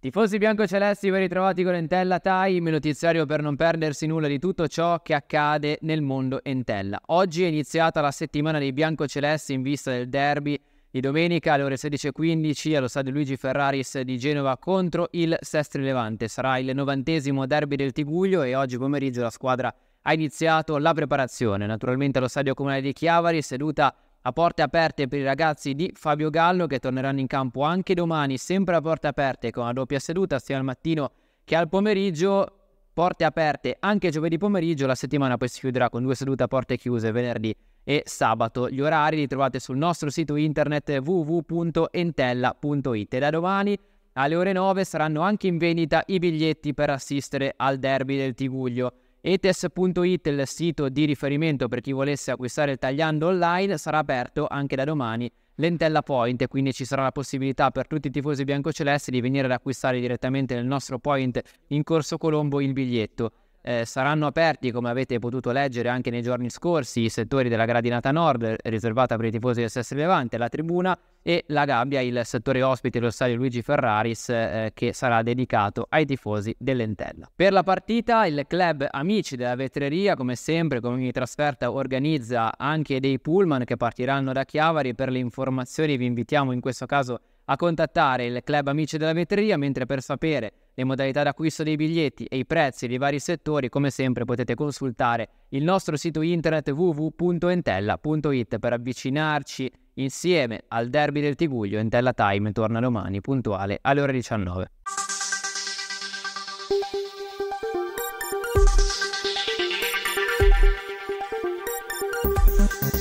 Tifosi biancocelesti, ben ritrovati con Entella Time, il notiziario per non perdersi nulla di tutto ciò che accade nel mondo Entella. Oggi è iniziata la settimana dei biancocelesti in vista del derby di domenica alle ore 16.15 allo stadio Luigi Ferraris di Genova contro il Sestri Levante. Sarà il novantesimo derby del Tiguglio e oggi pomeriggio la squadra ha iniziato la preparazione. Naturalmente allo stadio comunale di Chiavari, seduta a porte aperte per i ragazzi di Fabio Gallo che torneranno in campo anche domani, sempre a porte aperte con la doppia seduta sia al mattino che al pomeriggio. Porte aperte anche giovedì pomeriggio, la settimana poi si chiuderà con due sedute a porte chiuse venerdì e sabato. Gli orari li trovate sul nostro sito internet www.entella.it e da domani alle ore 9 saranno anche in vendita i biglietti per assistere al derby del Tiguglio. Etes.it, il sito di riferimento per chi volesse acquistare il tagliando online, sarà aperto anche da domani l'Entella Point, quindi ci sarà la possibilità per tutti i tifosi biancocelesti di venire ad acquistare direttamente nel nostro point in Corso Colombo il biglietto eh, saranno aperti, come avete potuto leggere anche nei giorni scorsi, i settori della gradinata nord, riservata per i tifosi del SS Levante, la tribuna e la gabbia, il settore ospite, lo stadio Luigi Ferraris, eh, che sarà dedicato ai tifosi dell'Entella. Per la partita, il club Amici della Vetreria, come sempre, come ogni trasferta, organizza anche dei pullman che partiranno da Chiavari. Per le informazioni vi invitiamo in questo caso a contattare il club Amici della Vetreria, mentre per sapere le modalità d'acquisto dei biglietti e i prezzi dei vari settori, come sempre potete consultare il nostro sito internet www.entella.it per avvicinarci insieme al derby del Tiguglio. Entella Time torna domani puntuale alle ore 19. Thank you.